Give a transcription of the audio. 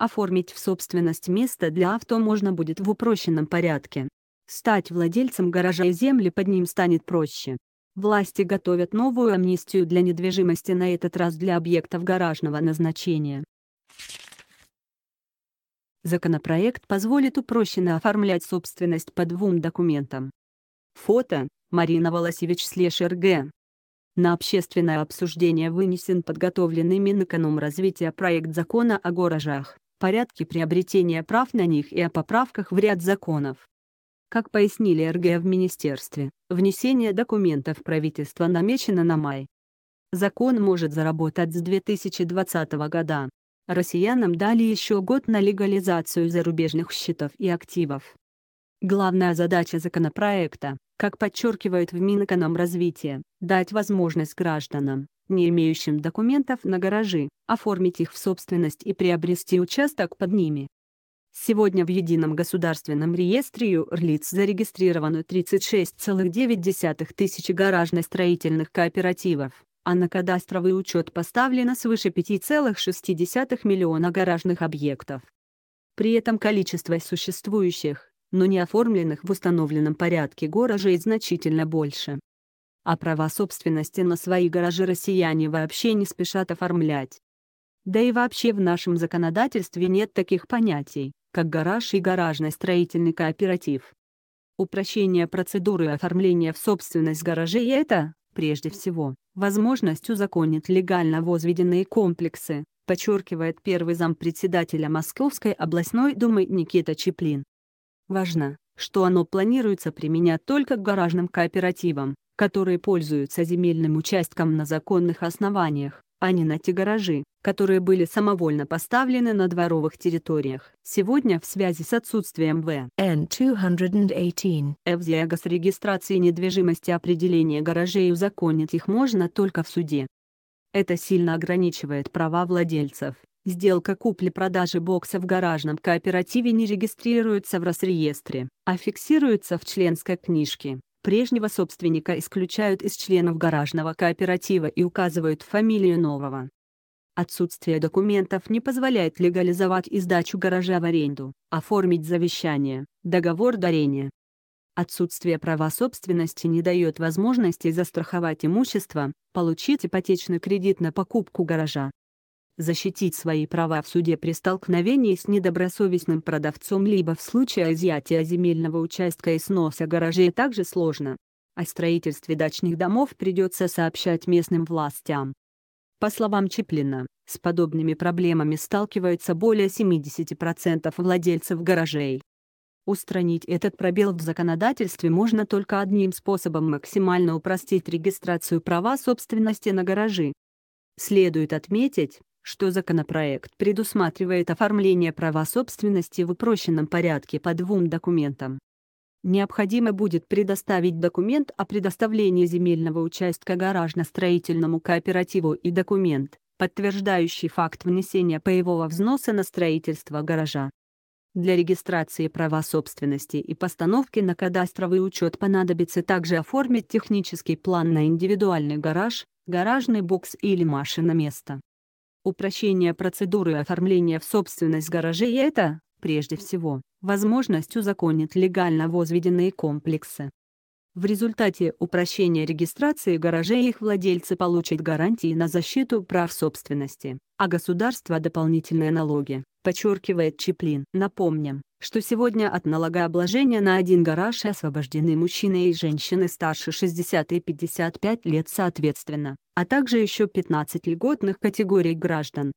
Оформить в собственность место для авто можно будет в упрощенном порядке. Стать владельцем гаража и земли под ним станет проще. Власти готовят новую амнистию для недвижимости на этот раз для объектов гаражного назначения. Законопроект позволит упрощенно оформлять собственность по двум документам. Фото Марина Волосевич Слешер Г. На общественное обсуждение вынесен подготовленный Минэкономразвития проект закона о гаражах порядке приобретения прав на них и о поправках в ряд законов. Как пояснили РГ в министерстве, внесение документов правительства намечено на май. Закон может заработать с 2020 года. Россиянам дали еще год на легализацию зарубежных счетов и активов. Главная задача законопроекта, как подчеркивают в Минэкономразвитии, дать возможность гражданам, не имеющим документов на гаражи, оформить их в собственность и приобрести участок под ними. Сегодня в Едином государственном реестре юрлиц зарегистрировано 36,9 тысячи гаражно-строительных кооперативов, а на кадастровый учет поставлено свыше 5,6 миллиона гаражных объектов. При этом количество существующих, но не оформленных в установленном порядке гаражей значительно больше а права собственности на свои гаражи россияне вообще не спешат оформлять. Да и вообще в нашем законодательстве нет таких понятий, как гараж и гаражный строительный кооператив. Упрощение процедуры оформления в собственность гаражей – это, прежде всего, возможность узаконить легально возведенные комплексы, подчеркивает первый зампредседателя Московской областной думы Никита Чеплин. Важно, что оно планируется применять только к гаражным кооперативам, которые пользуются земельным участком на законных основаниях, а не на те гаражи, которые были самовольно поставлены на дворовых территориях. Сегодня в связи с отсутствием В. 218 ФЗИАГа с регистрацией недвижимости определение гаражей узаконить их можно только в суде. Это сильно ограничивает права владельцев. Сделка купли-продажи бокса в гаражном кооперативе не регистрируется в Росреестре, а фиксируется в членской книжке прежнего собственника исключают из членов гаражного кооператива и указывают фамилию нового. Отсутствие документов не позволяет легализовать издачу гаража в аренду, оформить завещание, договор дарения. Отсутствие права собственности не дает возможности застраховать имущество, получить ипотечный кредит на покупку гаража, защитить свои права в суде при столкновении с недобросовестным продавцом либо в случае изъятия земельного участка и сноса гаражей также сложно. О строительстве дачных домов придется сообщать местным властям. По словам Чеплина, с подобными проблемами сталкиваются более 70% владельцев гаражей. Устранить этот пробел в законодательстве можно только одним способом максимально упростить регистрацию права собственности на гаражи. Следует отметить, что законопроект предусматривает оформление права собственности в упрощенном порядке по двум документам. Необходимо будет предоставить документ о предоставлении земельного участка гаражно-строительному кооперативу и документ, подтверждающий факт внесения паевого взноса на строительство гаража. Для регистрации права собственности и постановки на кадастровый учет понадобится также оформить технический план на индивидуальный гараж, гаражный бокс или машиноместо. Упрощение процедуры оформления в собственность гаражей – это, прежде всего, возможность узаконить легально возведенные комплексы. В результате упрощения регистрации гаражей их владельцы получат гарантии на защиту прав собственности, а государство – дополнительные налоги, подчеркивает Чеплин. Напомним, что сегодня от налогообложения на один гараж освобождены мужчины и женщины старше 60 и 55 лет соответственно, а также еще 15 льготных категорий граждан,